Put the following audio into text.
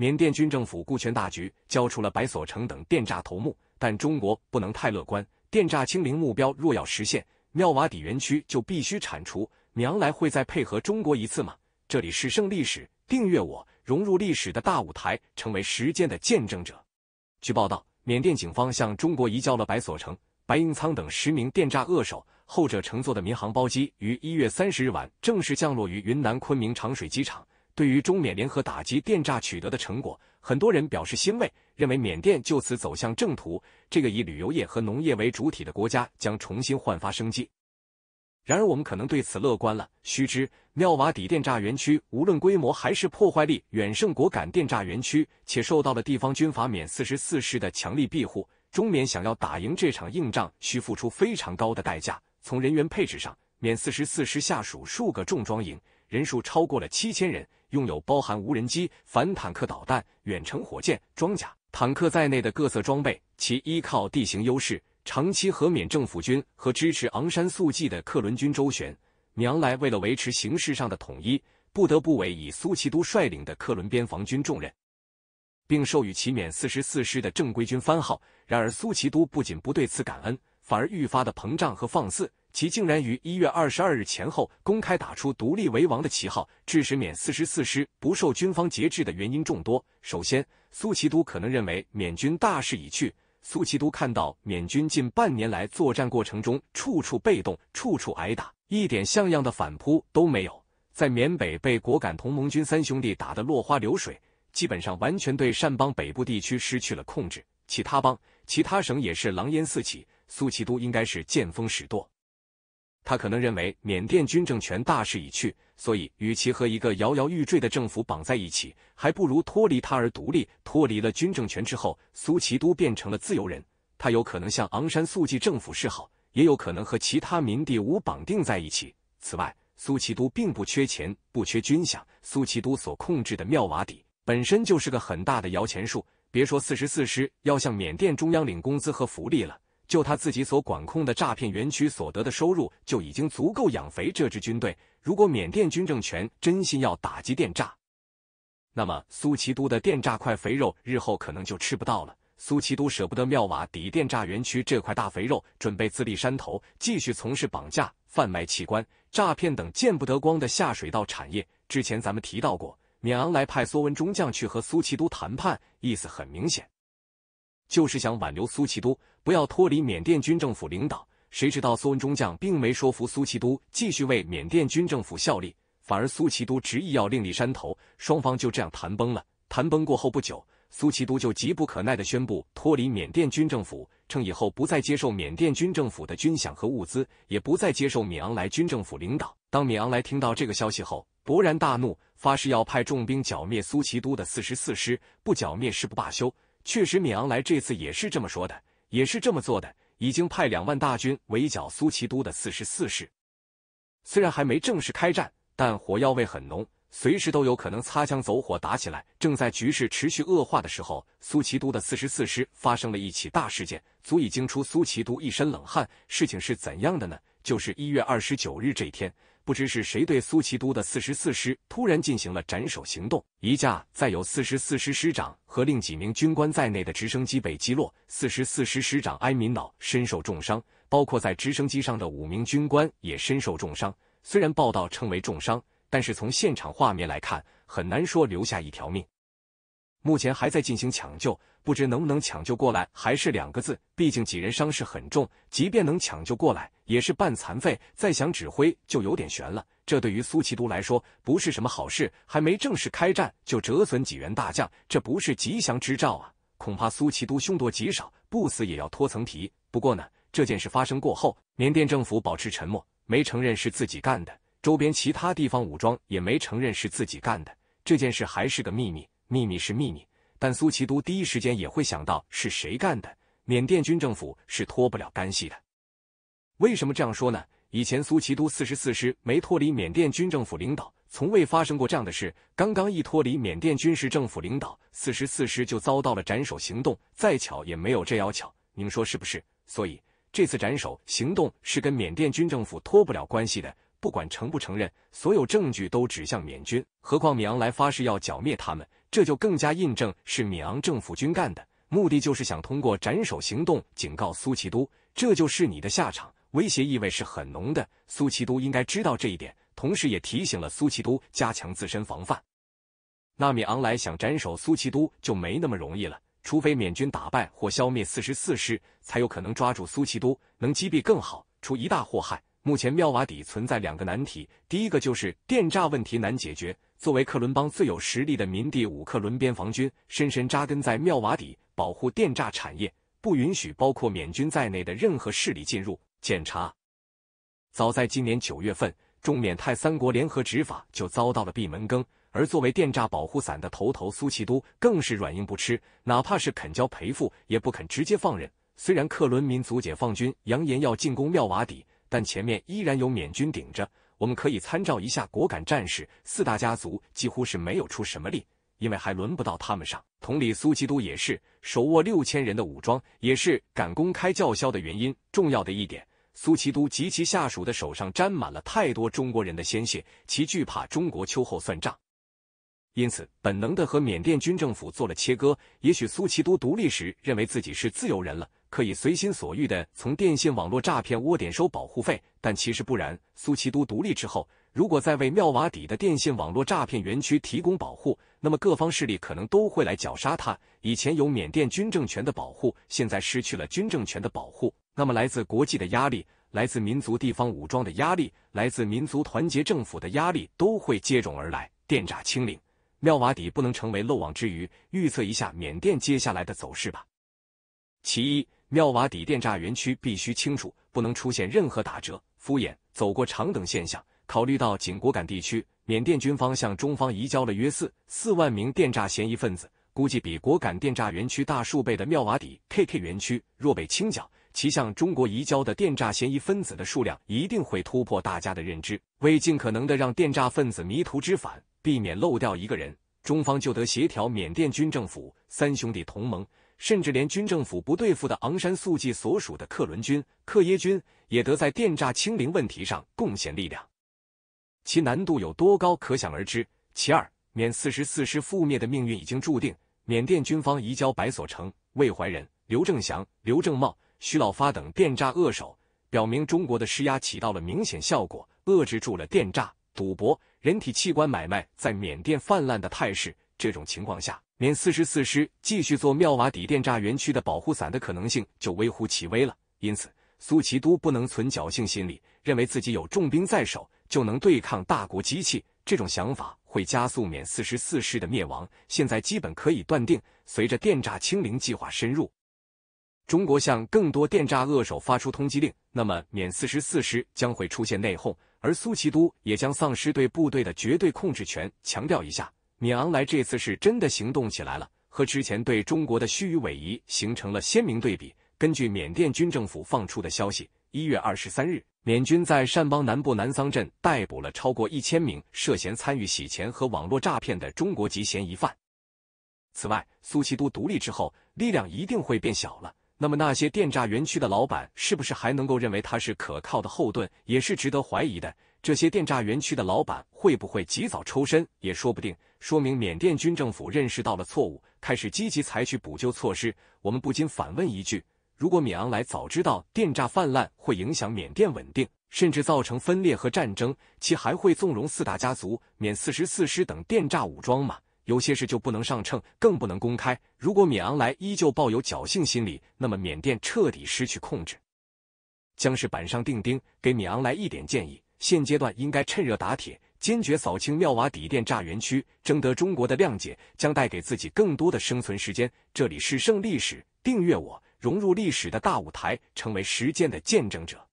缅甸军政府顾全大局，交出了白所成等电诈头目，但中国不能太乐观。电诈清零目标若要实现，妙瓦底园区就必须铲除。娘来会再配合中国一次吗？这里是胜历史，订阅我，融入历史的大舞台，成为时间的见证者。据报道，缅甸警方向中国移交了白所成、白应仓等十名电诈恶手，后者乘坐的民航包机于一月三十日晚正式降落于云南昆明长水机场。对于中缅联合打击电诈取得的成果，很多人表示欣慰，认为缅甸就此走向正途。这个以旅游业和农业为主体的国家将重新焕发生机。然而，我们可能对此乐观了。须知，妙瓦底电诈园区无论规模还是破坏力，远胜果敢电诈园区，且受到了地方军阀缅四十四师的强力庇护。中缅想要打赢这场硬仗，需付出非常高的代价。从人员配置上，缅四十四师下属数个重装营，人数超过了七千人。拥有包含无人机、反坦克导弹、远程火箭、装甲坦克在内的各色装备，其依靠地形优势，长期和缅政府军和支持昂山素季的克伦军周旋。娘昂来为了维持形式上的统一，不得不委以苏奇都率领的克伦边防军重任，并授予其缅四十四师的正规军番号。然而，苏奇都不仅不对此感恩，反而愈发的膨胀和放肆。其竟然于一月二十二日前后公开打出独立为王的旗号，致使缅四十四师不受军方节制的原因众多。首先，苏奇都可能认为缅军大势已去。苏奇都看到缅军近半年来作战过程中处处被动、处处挨打，一点像样的反扑都没有。在缅北被果敢同盟军三兄弟打得落花流水，基本上完全对善邦北部地区失去了控制。其他邦、其他省也是狼烟四起。苏奇都应该是见风使舵。他可能认为缅甸军政权大势已去，所以与其和一个摇摇欲坠的政府绑在一起，还不如脱离他而独立。脱离了军政权之后，苏其都变成了自由人，他有可能向昂山素季政府示好，也有可能和其他民地武绑定在一起。此外，苏其都并不缺钱，不缺军饷。苏其都所控制的妙瓦底本身就是个很大的摇钱树，别说四十四师要向缅甸中央领工资和福利了。就他自己所管控的诈骗园区所得的收入就已经足够养肥这支军队。如果缅甸军政权真心要打击电诈，那么苏其都的电诈块肥肉日后可能就吃不到了。苏其都舍不得妙瓦底电诈园区这块大肥肉，准备自立山头，继续从事绑架、贩卖器官、诈骗等见不得光的下水道产业。之前咱们提到过，缅昂来派梭温中将去和苏其都谈判，意思很明显。就是想挽留苏齐都，不要脱离缅甸军政府领导。谁知道苏文中将并没说服苏齐都继续为缅甸军政府效力，反而苏齐都执意要另立山头。双方就这样谈崩了。谈崩过后不久，苏齐都就急不可耐地宣布脱离缅甸军政府，称以后不再接受缅甸军政府的军饷和物资，也不再接受米昂莱军政府领导。当米昂莱听到这个消息后，勃然大怒，发誓要派重兵剿灭苏齐都的四十四师，不剿灭誓不罢休。确实，闵昂莱这次也是这么说的，也是这么做的，已经派两万大军围剿苏齐都的四十四师。虽然还没正式开战，但火药味很浓，随时都有可能擦枪走火打起来。正在局势持续恶化的时候，苏齐都的四十四师发生了一起大事件，足以惊出苏齐都一身冷汗。事情是怎样的呢？就是一月二十九日这一天。不知是谁对苏齐都的四十四师突然进行了斩首行动，一架载有四十四师师长和另几名军官在内的直升机被击落，四十四师师长埃米瑙身受重伤，包括在直升机上的五名军官也身受重伤。虽然报道称为重伤，但是从现场画面来看，很难说留下一条命。目前还在进行抢救，不知能不能抢救过来。还是两个字，毕竟几人伤势很重，即便能抢救过来，也是半残废。再想指挥就有点悬了。这对于苏齐都来说不是什么好事，还没正式开战就折损几员大将，这不是吉祥之兆啊！恐怕苏齐都凶多吉少，不死也要脱层皮。不过呢，这件事发生过后，缅甸政府保持沉默，没承认是自己干的；周边其他地方武装也没承认是自己干的。这件事还是个秘密。秘密是秘密，但苏奇都第一时间也会想到是谁干的。缅甸军政府是脱不了干系的。为什么这样说呢？以前苏奇都四十四师没脱离缅甸军政府领导，从未发生过这样的事。刚刚一脱离缅甸军事政府领导，四十四师就遭到了斩首行动。再巧也没有这要巧，您说是不是？所以这次斩首行动是跟缅甸军政府脱不了关系的。不管承不承认，所有证据都指向缅军。何况米昂莱发誓要剿灭他们。这就更加印证是米昂政府军干的，目的就是想通过斩首行动警告苏奇都，这就是你的下场，威胁意味是很浓的。苏奇都应该知道这一点，同时也提醒了苏奇都加强自身防范。那米昂来想斩首苏奇都就没那么容易了，除非缅军打败或消灭四十四师，才有可能抓住苏奇都，能击毙更好，除一大祸害。目前妙瓦底存在两个难题，第一个就是电诈问题难解决。作为克伦邦最有实力的民地五克伦边防军，深深扎根在妙瓦底，保护电诈产业，不允许包括缅军在内的任何势力进入检查。早在今年九月份，中缅泰三国联合执法就遭到了闭门羹，而作为电诈保护伞的头头苏奇都更是软硬不吃，哪怕是肯交赔付，也不肯直接放人。虽然克伦民族解放军扬言要进攻妙瓦底。但前面依然有缅军顶着，我们可以参照一下果敢战士，四大家族几乎是没有出什么力，因为还轮不到他们上。同理，苏其都也是手握六千人的武装，也是敢公开叫嚣的原因。重要的一点，苏其都及其下属的手上沾满了太多中国人的鲜血，其惧怕中国秋后算账。因此，本能的和缅甸军政府做了切割。也许苏齐都独立时认为自己是自由人了，可以随心所欲的从电信网络诈骗窝点收保护费，但其实不然。苏齐都独立之后，如果再为妙瓦底的电信网络诈骗园区提供保护，那么各方势力可能都会来绞杀他。以前有缅甸军政权的保护，现在失去了军政权的保护，那么来自国际的压力、来自民族地方武装的压力、来自民族团结政府的压力都会接踵而来，电诈清零。妙瓦底不能成为漏网之鱼，预测一下缅甸接下来的走势吧。其一，妙瓦底电诈园区必须清楚，不能出现任何打折、敷衍、走过场等现象。考虑到景果敢地区缅甸军方向中方移交了约四四万名电诈嫌疑分子，估计比果敢电诈园区大数倍的妙瓦底 KK 园区若被清剿。其向中国移交的电诈嫌疑分子的数量一定会突破大家的认知。为尽可能的让电诈分子迷途知返，避免漏掉一个人，中方就得协调缅甸军政府、三兄弟同盟，甚至连军政府不对付的昂山素季所属的克伦军、克耶军也得在电诈清零问题上贡献力量。其难度有多高，可想而知。其二，缅四十四师覆灭的命运已经注定，缅甸军方移交白所成、魏怀仁、刘正祥、刘正茂。徐老发等电诈恶手，表明中国的施压起到了明显效果，遏制住了电诈、赌博、人体器官买卖在缅甸泛滥的态势。这种情况下，缅四十四师继续做妙瓦底电诈园区的保护伞的可能性就微乎其微了。因此，苏其都不能存侥幸心理，认为自己有重兵在手就能对抗大国机器。这种想法会加速缅四十四师的灭亡。现在基本可以断定，随着电诈清零计划深入。中国向更多电诈恶手发出通缉令，那么缅四十四师将会出现内讧，而苏齐都也将丧失对部队的绝对控制权。强调一下，缅昂莱这次是真的行动起来了，和之前对中国的虚与委蛇形成了鲜明对比。根据缅甸军政府放出的消息，一月二十三日，缅军在善邦南部南桑镇逮捕了超过一千名涉嫌参与洗钱和网络诈骗的中国籍嫌疑犯。此外，苏齐都独立之后，力量一定会变小了。那么那些电诈园区的老板是不是还能够认为他是可靠的后盾，也是值得怀疑的。这些电诈园区的老板会不会及早抽身，也说不定。说明缅甸军政府认识到了错误，开始积极采取补救措施。我们不禁反问一句：如果缅昂莱早知道电诈泛滥会影响缅甸稳定，甚至造成分裂和战争，其还会纵容四大家族、缅四十四师等电诈武装吗？有些事就不能上秤，更不能公开。如果缅昂莱依旧抱有侥幸心理，那么缅甸彻底失去控制，将是板上钉钉。给缅昂莱一点建议：现阶段应该趁热打铁，坚决扫清妙瓦底电炸园区，征得中国的谅解，将带给自己更多的生存时间。这里是胜历史，订阅我，融入历史的大舞台，成为时间的见证者。